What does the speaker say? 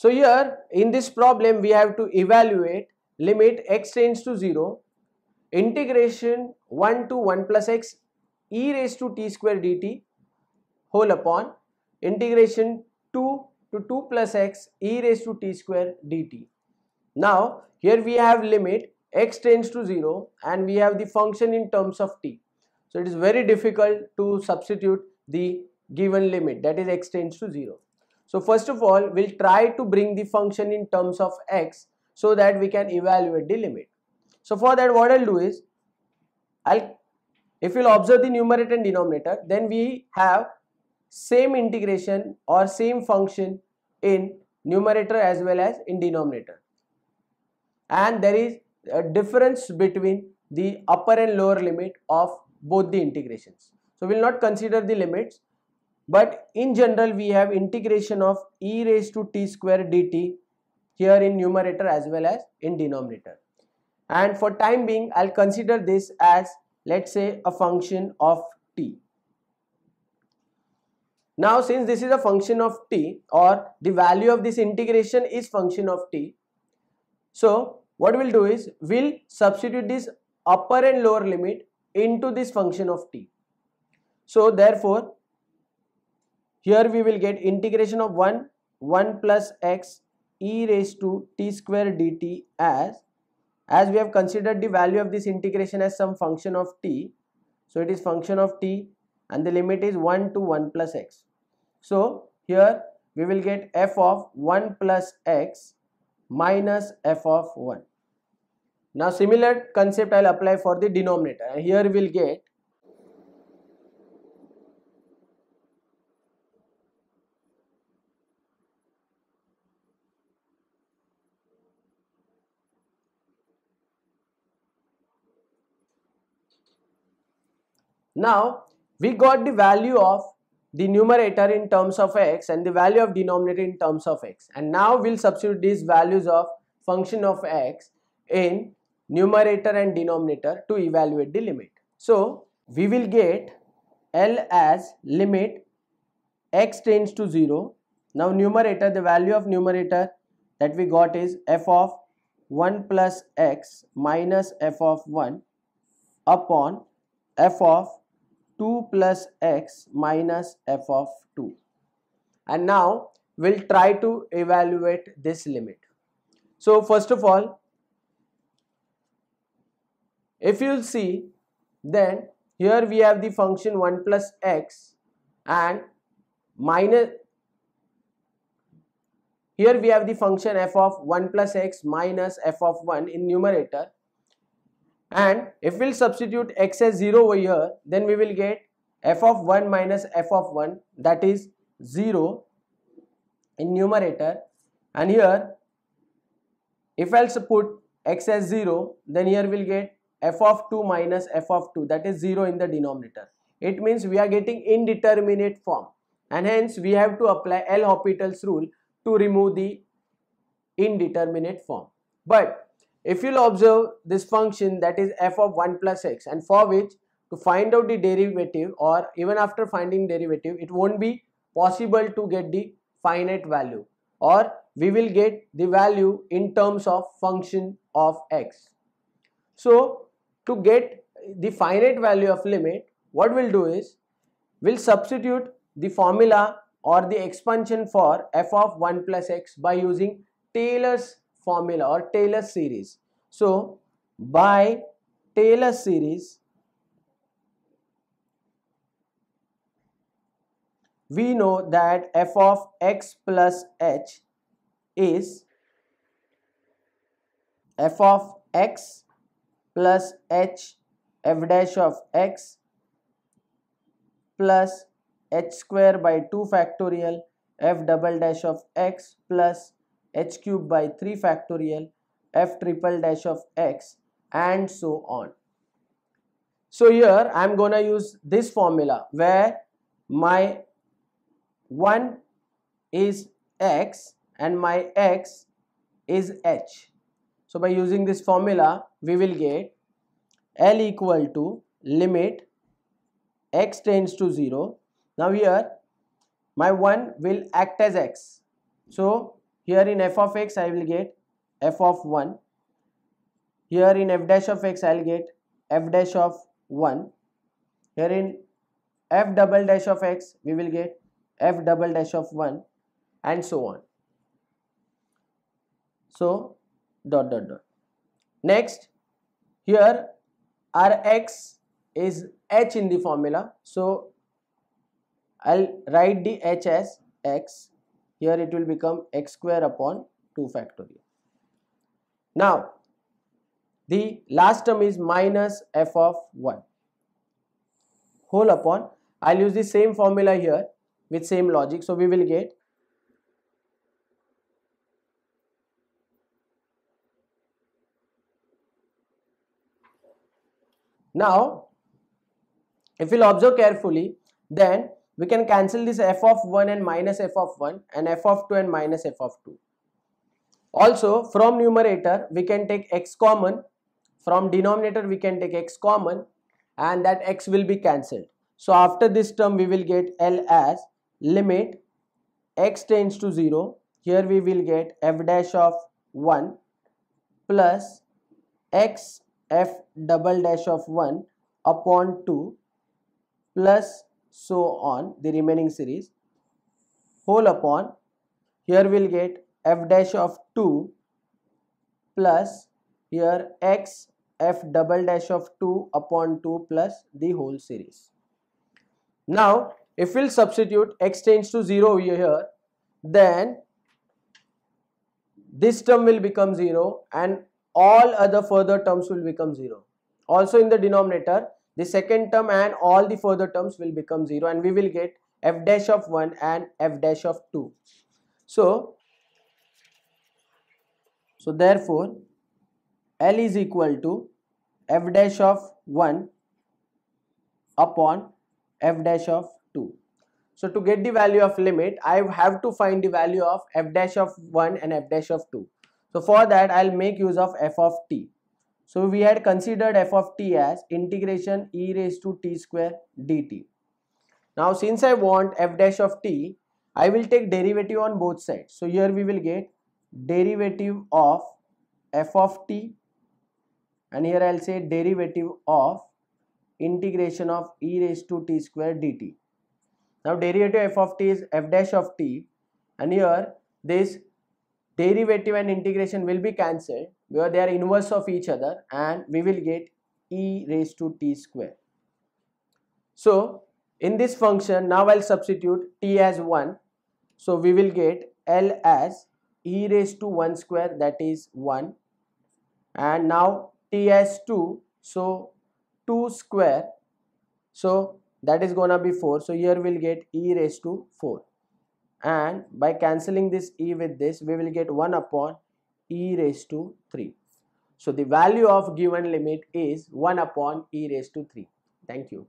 So here in this problem we have to evaluate limit x tends to 0 integration 1 to 1 plus x e raised to t square dt whole upon integration 2 to 2 plus x e raised to t square dt. Now here we have limit x tends to 0 and we have the function in terms of t. So it is very difficult to substitute the given limit that is x tends to 0. So first of all, we'll try to bring the function in terms of x so that we can evaluate the limit. So for that what I'll do is, I'll if you'll observe the numerator and denominator, then we have same integration or same function in numerator as well as in denominator. And there is a difference between the upper and lower limit of both the integrations. So we'll not consider the limits, but in general, we have integration of e raised to t square dt here in numerator as well as in denominator. And for time being, I'll consider this as let's say a function of t. Now, since this is a function of t or the value of this integration is function of t. So, what we'll do is we'll substitute this upper and lower limit into this function of t. So, therefore, here we will get integration of 1, 1 plus x e raised to t square dt as, as we have considered the value of this integration as some function of t. So it is function of t and the limit is 1 to 1 plus x. So here we will get f of 1 plus x minus f of 1. Now similar concept I will apply for the denominator. Here we will get Now, we got the value of the numerator in terms of x and the value of denominator in terms of x. And now we'll substitute these values of function of x in numerator and denominator to evaluate the limit. So, we will get L as limit x tends to 0. Now numerator, the value of numerator that we got is f of 1 plus x minus f of 1 upon f of 2 plus x minus f of 2 and now we'll try to evaluate this limit so first of all if you'll see then here we have the function 1 plus x and minus here we have the function f of 1 plus x minus f of 1 in numerator and if we'll substitute x as 0 over here then we will get f of 1 minus f of 1 that is 0 in numerator and here if else put x as 0 then here we'll get f of 2 minus f of 2 that is 0 in the denominator it means we are getting indeterminate form and hence we have to apply L'Hopital's rule to remove the indeterminate form but if you'll observe this function that is f of 1 plus x and for which to find out the derivative or even after finding derivative it won't be possible to get the finite value or we will get the value in terms of function of x. So to get the finite value of limit what we'll do is we'll substitute the formula or the expansion for f of 1 plus x by using Taylor's formula or Taylor series. So, by Taylor series, we know that f of x plus h is f of x plus h f dash of x plus h square by 2 factorial f double dash of x plus h cube by 3 factorial f triple dash of x and so on. So here I am gonna use this formula where my 1 is x and my x is h. So by using this formula we will get L equal to limit x tends to 0. Now here my 1 will act as x. So here in f of x, I will get f of 1. Here in f dash of x, I will get f dash of 1. Here in f double dash of x, we will get f double dash of 1 and so on. So, dot dot dot. Next, here our x is h in the formula. So, I'll write the h as x here it will become x square upon 2 factorial now the last term is minus f of 1 whole upon I'll use the same formula here with same logic so we will get now if you'll observe carefully then we can cancel this f of 1 and minus f of 1 and f of 2 and minus f of 2 also from numerator we can take x common from denominator we can take x common and that x will be cancelled so after this term we will get l as limit x tends to 0 here we will get f dash of 1 plus x f double dash of 1 upon 2 plus so on the remaining series whole upon here we'll get f dash of 2 plus here x f double dash of 2 upon 2 plus the whole series. Now if we'll substitute x tends to 0 here then this term will become 0 and all other further terms will become 0. Also in the denominator the second term and all the further terms will become 0 and we will get f dash of 1 and f dash of 2. So, so therefore L is equal to f dash of 1 upon f dash of 2. So to get the value of limit, I have to find the value of f dash of 1 and f dash of 2. So for that, I'll make use of f of t. So we had considered f of t as integration e raised to t square dt. Now since I want f dash of t, I will take derivative on both sides. So here we will get derivative of f of t and here I'll say derivative of integration of e raised to t square dt. Now derivative f of t is f dash of t and here this derivative and integration will be cancelled because they are inverse of each other and we will get e raised to t square. So in this function now I'll substitute t as 1 so we will get L as e raised to 1 square that is 1 and now t as 2 so 2 square so that is gonna be 4 so here we'll get e raised to 4 and by cancelling this e with this we will get 1 upon e raised to 3. So the value of given limit is 1 upon e raised to 3. Thank you.